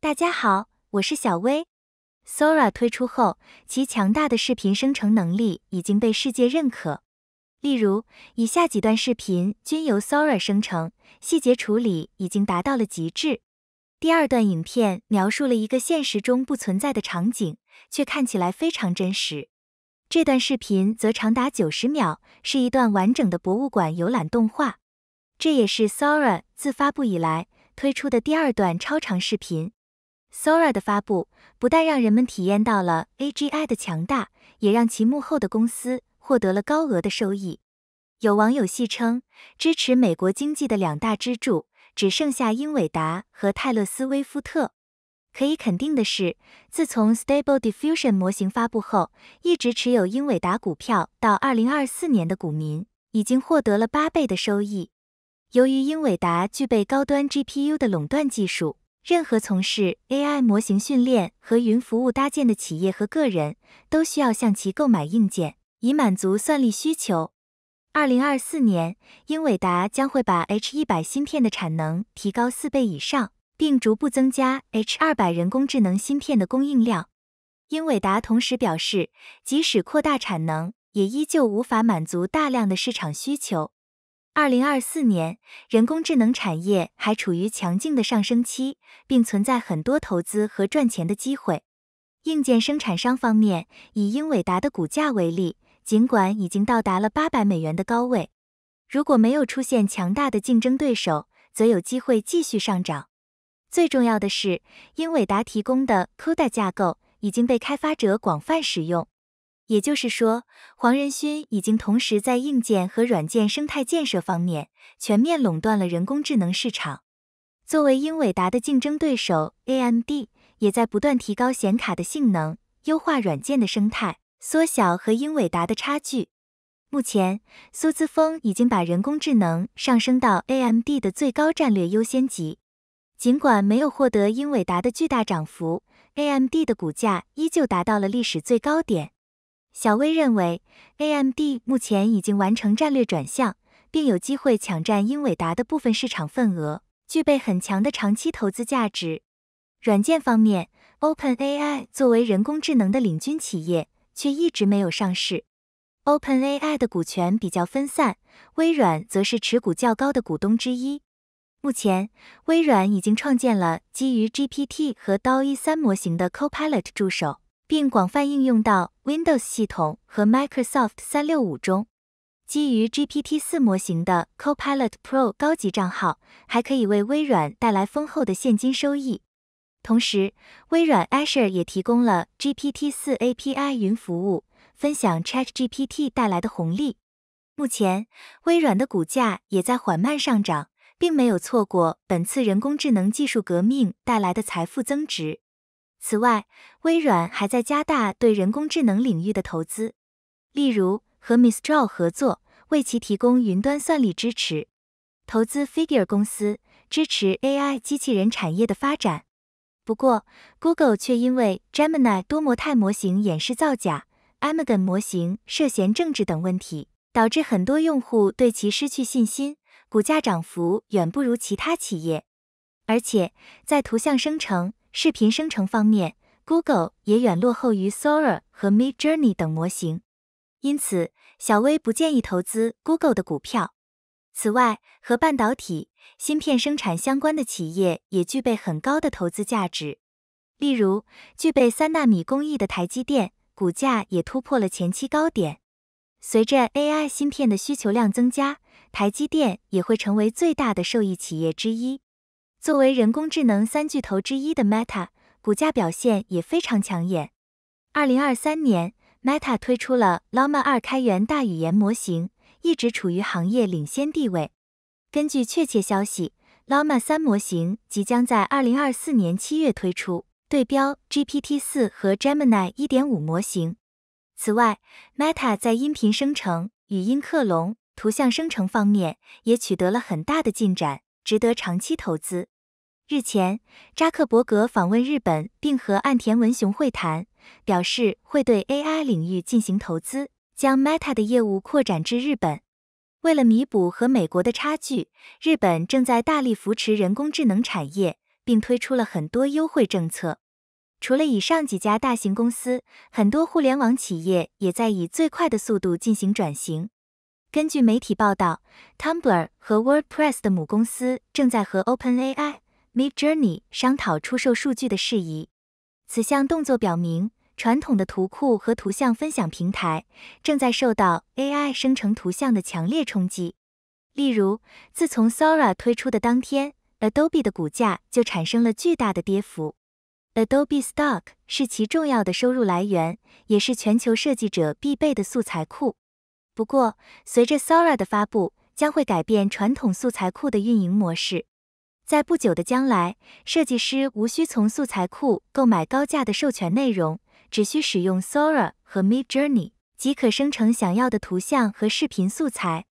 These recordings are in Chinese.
大家好，我是小薇。Sora 推出后，其强大的视频生成能力已经被世界认可。例如，以下几段视频均由 Sora 生成，细节处理已经达到了极致。第二段影片描述了一个现实中不存在的场景，却看起来非常真实。这段视频则长达九十秒，是一段完整的博物馆游览动画。这也是 Sora 自发布以来推出的第二段超长视频。Sora 的发布不但让人们体验到了 A G I 的强大，也让其幕后的公司获得了高额的收益。有网友戏称，支持美国经济的两大支柱只剩下英伟达和泰勒斯威夫特。可以肯定的是，自从 Stable Diffusion 模型发布后，一直持有英伟达股票到2024年的股民已经获得了八倍的收益。由于英伟达具备高端 G P U 的垄断技术。任何从事 AI 模型训练和云服务搭建的企业和个人，都需要向其购买硬件，以满足算力需求。二零二四年，英伟达将会把 H 一百芯片的产能提高四倍以上，并逐步增加 H 二百人工智能芯片的供应量。英伟达同时表示，即使扩大产能，也依旧无法满足大量的市场需求。二零二四年，人工智能产业还处于强劲的上升期，并存在很多投资和赚钱的机会。硬件生产商方面，以英伟达的股价为例，尽管已经到达了八百美元的高位，如果没有出现强大的竞争对手，则有机会继续上涨。最重要的是，英伟达提供的 CUDA 架构已经被开发者广泛使用。也就是说，黄仁勋已经同时在硬件和软件生态建设方面全面垄断了人工智能市场。作为英伟达的竞争对手，AMD 也在不断提高显卡的性能，优化软件的生态，缩小和英伟达的差距。目前，苏姿峰已经把人工智能上升到 AMD 的最高战略优先级。尽管没有获得英伟达的巨大涨幅，AMD 的股价依旧达到了历史最高点。小薇认为，AMD 目前已经完成战略转向，并有机会抢占英伟达的部分市场份额，具备很强的长期投资价值。软件方面，OpenAI 作为人工智能的领军企业，却一直没有上市。OpenAI 的股权比较分散，微软则是持股较高的股东之一。目前，微软已经创建了基于 GPT 和 d a u e 三模型的 Copilot 助手。并广泛应用到 Windows 系统和 Microsoft 三六五中。基于 GPT 四模型的 Copilot Pro 高级账号，还可以为微软带来丰厚的现金收益。同时，微软 Azure 也提供了 GPT 四 API 云服务，分享 Chat GPT 带来的红利。目前，微软的股价也在缓慢上涨，并没有错过本次人工智能技术革命带来的财富增值。此外，微软还在加大对人工智能领域的投资，例如和 Mistral 合作，为其提供云端算力支持；投资 Figure 公司，支持 AI 机器人产业的发展。不过，Google 却因为 Gemini 多模态模型演示造假、a m i g g n 模型涉嫌政治等问题，导致很多用户对其失去信心，股价涨幅远不如其他企业。而且，在图像生成。视频生成方面，Google 也远落后于 Sora 和 Mid Journey 等模型，因此小微不建议投资 Google 的股票。此外，和半导体芯片生产相关的企业也具备很高的投资价值，例如具备三纳米工艺的台积电，股价也突破了前期高点。随着 AI 芯片的需求量增加，台积电也会成为最大的受益企业之一。作为人工智能三巨头之一的 Meta，股价表现也非常抢眼。二零二三年，Meta 推出了 Llama 二开源大语言模型，一直处于行业领先地位。根据确切消息，Llama 三模型即将在二零二四年七月推出，对标 GPT 四和 Gemini 一点五模型。此外，Meta 在音频生成、语音克隆、图像生成方面也取得了很大的进展。值得长期投资。日前，扎克伯格访问日本，并和岸田文雄会谈，表示会对 AI 领域进行投资，将 Meta 的业务扩展至日本。为了弥补和美国的差距，日本正在大力扶持人工智能产业，并推出了很多优惠政策。除了以上几家大型公司，很多互联网企业也在以最快的速度进行转型。根据媒体报道，Tumblr 和 WordPress 的母公司正在和 OpenAI、Midjourney 商讨出售数据的事宜。此项动作表明，传统的图库和图像分享平台正在受到 AI 生成图像的强烈冲击。例如，自从 Sora 推出的当天，Adobe 的股价就产生了巨大的跌幅。Adobe Stock 是其重要的收入来源，也是全球设计者必备的素材库。不过，随着 Sora 的发布，将会改变传统素材库的运营模式。在不久的将来，设计师无需从素材库购买高价的授权内容，只需使用 Sora 和 MidJourney，即可生成想要的图像和视频素材。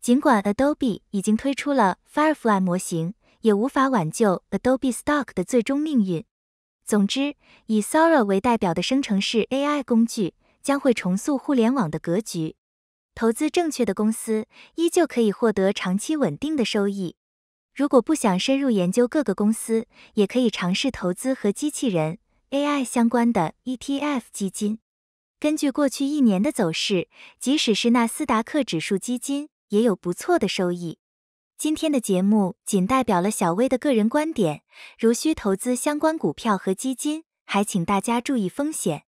尽管 Adobe 已经推出了 Firefly 模型，也无法挽救 Adobe Stock 的最终命运。总之，以 Sora 为代表的生成式 AI 工具将会重塑互联网的格局。投资正确的公司依旧可以获得长期稳定的收益。如果不想深入研究各个公司，也可以尝试投资和机器人、AI 相关的 ETF 基金。根据过去一年的走势，即使是纳斯达克指数基金也有不错的收益。今天的节目仅代表了小薇的个人观点。如需投资相关股票和基金，还请大家注意风险。